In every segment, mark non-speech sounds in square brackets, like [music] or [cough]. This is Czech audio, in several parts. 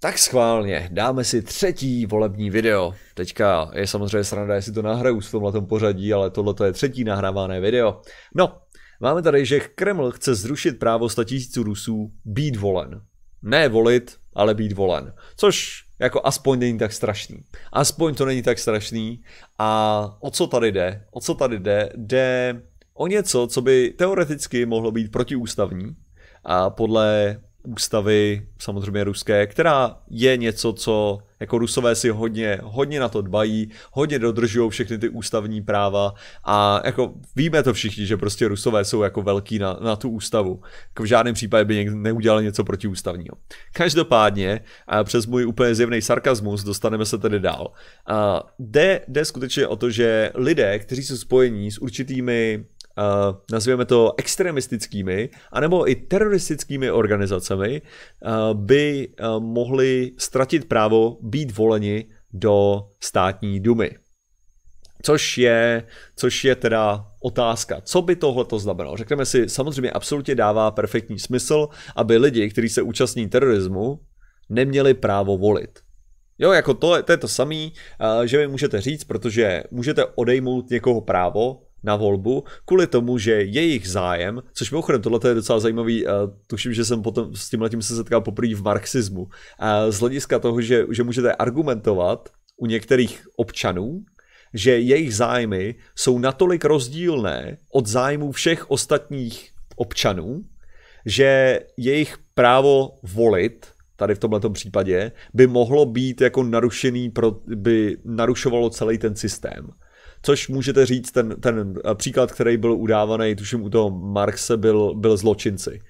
Tak schválně, dáme si třetí volební video. Teďka je samozřejmě sranda, jestli to nahraju v tomhle pořadí, ale tohle je třetí nahrávané video. No, máme tady, že Kreml chce zrušit právo statisíců Rusů být volen. Ne volit, ale být volen. Což jako aspoň není tak strašný. Aspoň to není tak strašný. A o co tady jde? O co tady jde? Jde o něco, co by teoreticky mohlo být protiústavní a podle ústavy, samozřejmě ruské, která je něco, co jako rusové si hodně, hodně na to dbají, hodně dodržují všechny ty ústavní práva a jako víme to všichni, že prostě rusové jsou jako velký na, na tu ústavu. Jako v žádném případě by někdo neudělal něco protiústavního. Každopádně, a přes můj úplně zjevný sarkazmus, dostaneme se tedy dál. A jde, jde skutečně o to, že lidé, kteří jsou spojení s určitými uh, nazvěme to extremistickými, anebo i teroristickými organizacemi, uh, by uh, mohli ztratit právo být voleni do státní dumy. Což je, což je teda otázka, co by tohle to znamenalo. Řekneme si, samozřejmě absolutně dává perfektní smysl, aby lidi, kteří se účastní terorismu, neměli právo volit. Jo, jako to, to je to samé, že vy můžete říct, protože můžete odejmout někoho právo na volbu, kvůli tomu, že jejich zájem, což mimochodem tohle je docela zajímavý, eh, tuším, že jsem potom s tím letím se setkal poprvé v marxismu, eh, z hlediska toho, že, že můžete argumentovat u některých občanů, že jejich zájmy jsou natolik rozdílné od zájmů všech ostatních občanů, že jejich právo volit tady v tomto případě by mohlo být jako narušený, pro, by narušovalo celý ten systém což můžete říct, ten, ten eh, příklad, který byl udávaný, tuším u toho Marxe, byl, byl zločinci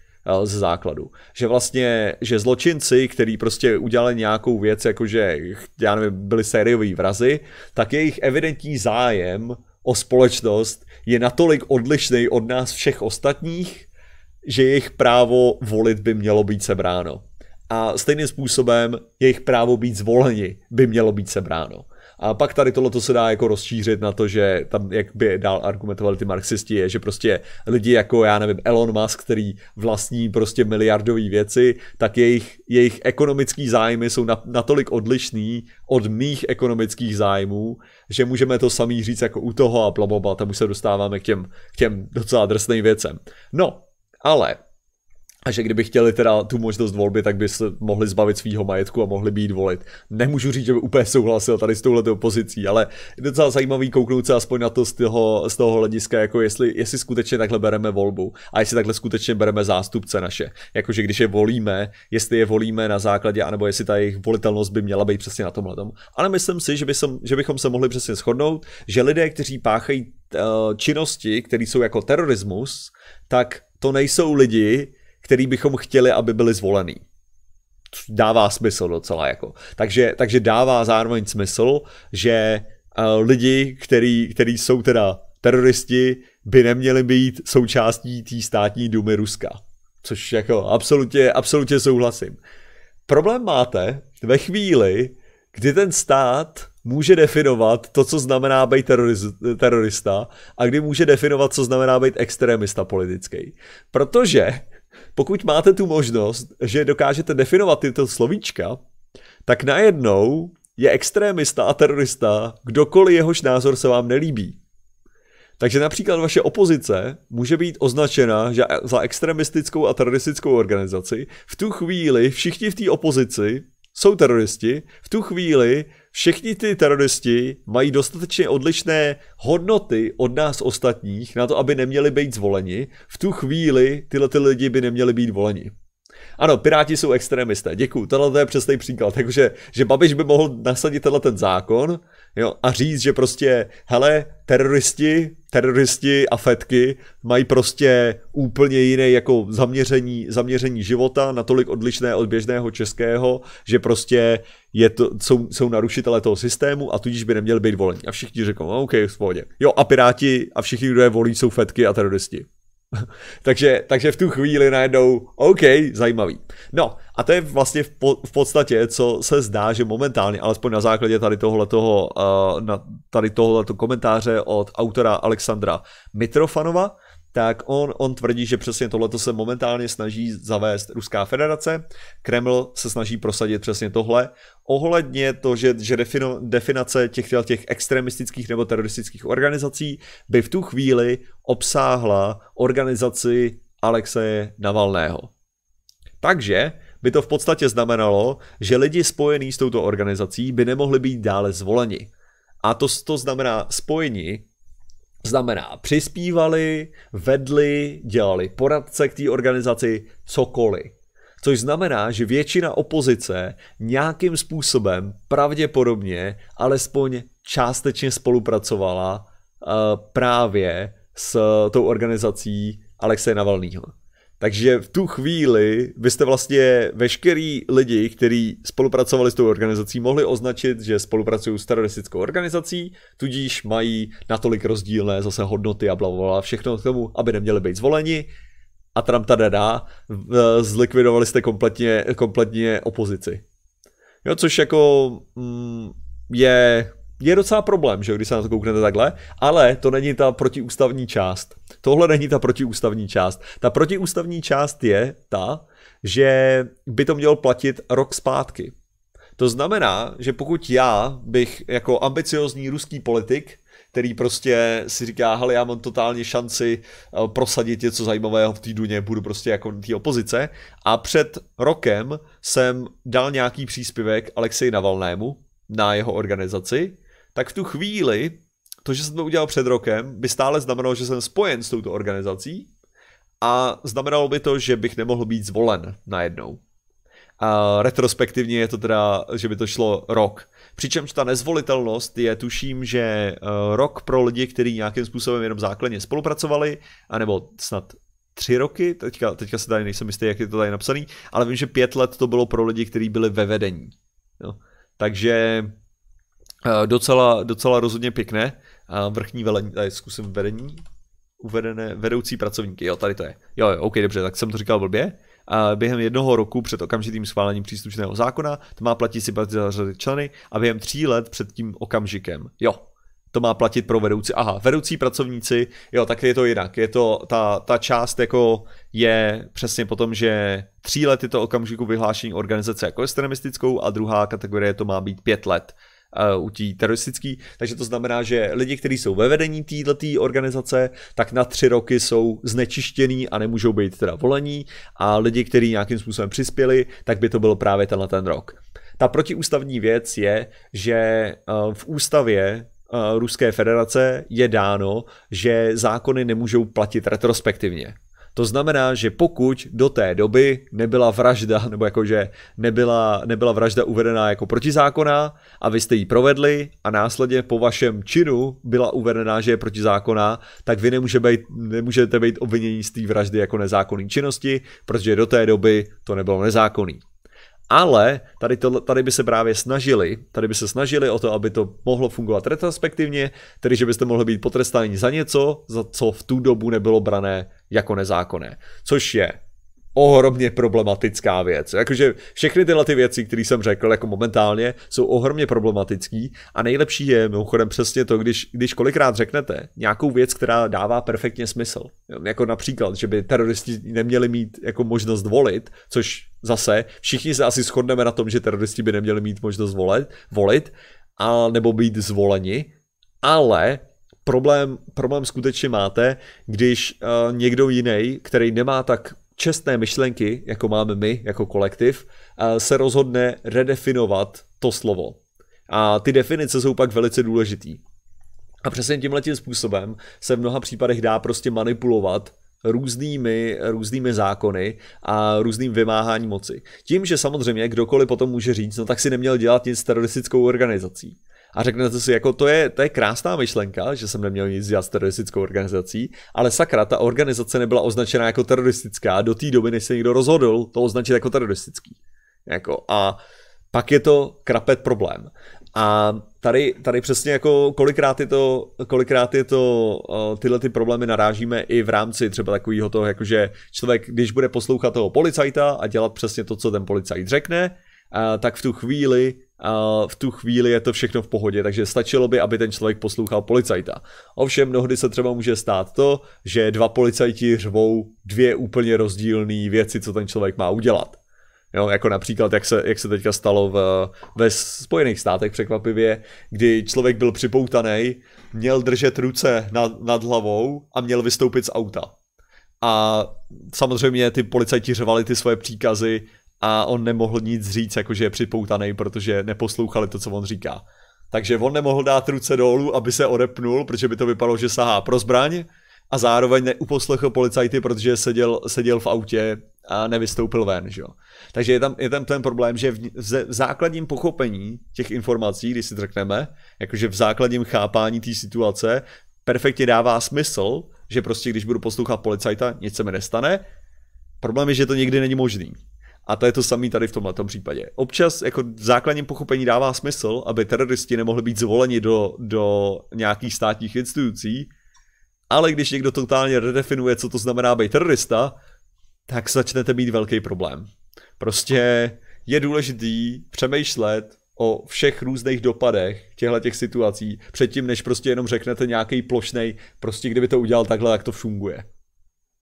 eh, z základu. Že vlastně, že zločinci, který prostě udělali nějakou věc, jakože, já nevím, byli sériový vrazy, tak jejich evidentní zájem o společnost je natolik odlišný od nás všech ostatních, že jejich právo volit by mělo být sebráno. A stejným způsobem jejich právo být zvoleni by mělo být sebráno. A pak tady tohle se dá jako rozšířit na to, že tam, jak by dál argumentovali ty marxisti, je, že prostě lidi jako, já nevím, Elon Musk, který vlastní prostě miliardové věci, tak jejich, jejich ekonomický zájmy jsou natolik odlišný od mých ekonomických zájmů, že můžeme to samý říct jako u toho a blablabla, tam už se dostáváme k těm, k těm docela drsným věcem. No, ale a že kdyby chtěli teda tu možnost volby, tak by se mohli zbavit svého majetku a mohli být volit. Nemůžu říct, že by úplně souhlasil tady s touhle opozicí, ale je docela zajímavý kouknout se aspoň na to z toho, z toho hlediska, jako jestli, jestli skutečně takhle bereme volbu a jestli takhle skutečně bereme zástupce naše. Jakože když je volíme, jestli je volíme na základě, anebo jestli ta jejich volitelnost by měla být přesně na tomhle. Ale myslím si, že, by som, že bychom se mohli přesně shodnout, že lidé, kteří páchají eh, činnosti, které jsou jako terorismus, tak to nejsou lidi, který bychom chtěli, aby byli zvolený. Dává smysl docela jako. Takže, takže dává zároveň smysl, že uh, lidi, který, který jsou teda teroristi, by neměli být součástí té státní důmy Ruska. Což jako absolutně, absolutně souhlasím. Problém máte ve chvíli, kdy ten stát může definovat to, co znamená být terorista a kdy může definovat, co znamená být extremista politický. Protože pokud máte tu možnost, že dokážete definovat tyto slovíčka, tak najednou je extrémista a terorista kdokoliv jehož názor se vám nelíbí. Takže například vaše opozice může být označena za extremistickou a teroristickou organizaci. V tu chvíli všichni v té opozici jsou teroristi, v tu chvíli všichni ty teroristi mají dostatečně odlišné hodnoty od nás ostatních na to, aby neměli být zvoleni. V tu chvíli tyhle ty lidi by neměli být voleni. Ano, piráti jsou extremisté, děkuju, tohle je přesný příklad, takže, že Babiš by mohl nasadit tenhle ten zákon, jo, a říct, že prostě, hele, teroristi, teroristi a fetky mají prostě úplně jiné jako zaměření, zaměření života, natolik odlišné od běžného českého, že prostě je to, jsou, jsou narušitelé toho systému a tudíž by neměli být voleni. A všichni řeknou, no, OK, v pohodě. Jo, a piráti a všichni, kdo je volí, jsou fetky a teroristi. [laughs] takže, takže v tu chvíli najednou, OK, zajímavý. No a to je vlastně v, po, v podstatě, co se zdá, že momentálně, alespoň na základě tady tohoto uh, eh, tady tohoto komentáře od autora Alexandra Mitrofanova, tak on, on tvrdí, že přesně tohle se momentálně snaží zavést Ruská federace. Kreml se snaží prosadit přesně tohle. Ohledně to, že, že defino, definace těch, těch extremistických nebo teroristických organizací by v tu chvíli obsáhla organizaci Alexeje Navalného. Takže by to v podstatě znamenalo, že lidi spojení s touto organizací by nemohli být dále zvoleni. A to, to znamená spojení Znamená, přispívali, vedli, dělali poradce k té organizaci, cokoliv. Což znamená, že většina opozice nějakým způsobem pravděpodobně alespoň částečně spolupracovala uh, právě s tou organizací Alexeje Navalného. Takže v tu chvíli byste vlastně veškerý lidi, kteří spolupracovali s tou organizací, mohli označit, že spolupracují s teroristickou organizací, tudíž mají natolik rozdílné zase hodnoty a blablabla, všechno k tomu, aby neměli být zvoleni. A Trump tady dá, zlikvidovali jste kompletně, kompletně opozici. Jo, což jako mm, je je docela problém, že když se na to kouknete takhle, ale to není ta protiústavní část. Tohle není ta protiústavní část. Ta protiústavní část je ta, že by to mělo platit rok zpátky. To znamená, že pokud já bych jako ambiciozní ruský politik který prostě si říká, hele, já mám totálně šanci eh, prosadit něco zajímavého v té budu prostě jako té opozice. A před rokem jsem dal nějaký příspěvek Alexeji Navalnému na jeho organizaci, tak v tu chvíli to, že jsem to udělal před rokem, by stále znamenalo, že jsem spojen s touto organizací a znamenalo by to, že bych nemohl být zvolen najednou. A retrospektivně je to teda, že by to šlo rok. Přičemž ta nezvolitelnost je, tuším, že eh, rok pro lidi, kteří nějakým způsobem jenom základně spolupracovali, anebo snad tři roky, teďka, teďka se tady nejsem jistý, jak je to tady napsaný, ale vím, že pět let to bylo pro lidi, kteří byli ve vedení. Jo. Takže Eh, docela, docela rozhodně pěkné. Eh, vrchní velení, tady zkusím vedení, uvedené vedoucí pracovníky, jo, tady to je. Jo, jo, ok, dobře, tak jsem to říkal blbě. A eh, během jednoho roku před okamžitým schválením příslušného zákona to má platit si za řady členy a během tří let před tím okamžikem. Jo, to má platit pro vedoucí. Aha, vedoucí pracovníci, jo, tak je to jinak. Je to, ta, ta část jako je přesně po tom, že tří let je to okamžiku vyhlášení organizace jako extremistickou a druhá kategorie to má být pět let u té teroristické. Takže to znamená, že lidi, kteří jsou ve vedení této organizace, tak na tři roky jsou znečištění a nemůžou být teda volení a lidi, kteří nějakým způsobem přispěli, tak by to byl právě tenhle ten rok. Ta protiústavní věc je, že eh, v ústavě eh, Ruské federace je dáno, že zákony nemůžou platit retrospektivně. To znamená, že pokud do té doby nebyla vražda, nebo jakože nebyla, nebyla vražda uvedená jako protizákona, a vy jste ji provedli a následně po vašem činu byla uvedená, že je protizákona, tak vy nemůže být, nemůžete být obvinění z té vraždy jako nezákonný činnosti, protože do té doby to nebylo nezákonný. Ale tady, to, tady by se právě snažili, tady by se snažili o to, aby to mohlo fungovat retrospektivně, tedy že byste mohli být potrestáni za něco, za co v tu dobu nebylo brané jako nezákonné, což je ohromně problematická věc. Jakože všechny tyhle ty věci, které jsem řekl jako momentálně, jsou ohromně problematický a nejlepší je mimochodem přesně to, když, když kolikrát řeknete nějakou věc, která dává perfektně smysl. Jako například, že by teroristi neměli mít jako možnost volit, což zase všichni se asi shodneme na tom, že teroristi by neměli mít možnost volit, volit a nebo být zvoleni, ale problém, problém skutečně máte, když uh, někdo jiný, který nemá tak čestné myšlenky, jako máme my, jako kolektiv, uh, se rozhodne redefinovat to slovo. A ty definice jsou pak velice důležitý. A přesně tímhle tím způsobem se v mnoha případech dá prostě manipulovat různými, různými zákony a různým vymáháním moci. Tím, že samozřejmě kdokoliv potom může říct, no tak si neměl dělat nic s teroristickou organizací a řeknete si, jako to je, to je krásná myšlenka, že jsem neměl nic dělat s teroristickou organizací, ale sakra, ta organizace nebyla označena jako teroristická do té doby, než se někdo rozhodl to označit jako teroristický. Jako, a pak je to krapet problém. A tady, tady přesně jako kolikrát je to, kolikrát je to eh, tyhle ty problémy narážíme i v rámci třeba takového toho, jakože člověk, když bude poslouchat toho policajta a dělat přesně to, co ten policajt řekne, eh, tak v tu chvíli a v tu chvíli je to všechno v pohodě, takže stačilo by, aby ten člověk poslouchal policajta. Ovšem, mnohdy se třeba může stát to, že dva policajti řvou dvě úplně rozdílné věci, co ten člověk má udělat. Jo, jako například, jak se, jak se teďka stalo v, ve Spojených státech překvapivě, kdy člověk byl připoutaný, měl držet ruce nad, nad hlavou a měl vystoupit z auta. A samozřejmě ty policajti řvali ty svoje příkazy a on nemohl nic říct, jakože je připoutaný, protože neposlouchali to, co on říká. Takže on nemohl dát ruce dolů, aby se odepnul, protože by to vypadalo, že sahá pro zbraň a zároveň neuposlechl policajty, protože seděl, seděl v autě a nevystoupil ven, že jo. Takže je tam, je tam ten problém, že v, v, základním pochopení těch informací, když si řekneme, jakože v základním chápání té situace, perfektně dává smysl, že prostě když budu poslouchat policajta, nic se mi nestane. Problém je, že to někdy není možný. A to je to samé tady v tomhle případě. Občas jako základním pochopení dává smysl, aby teroristi nemohli být zvoleni do, do nějakých státních institucí, ale když někdo totálně redefinuje, co to znamená být terorista, tak začnete mít velký problém. Prostě je důležitý přemýšlet o všech různých dopadech těchto těch situací předtím, než prostě jenom řeknete nějaký plošnej, prostě kdyby to udělal takhle, jak to funguje.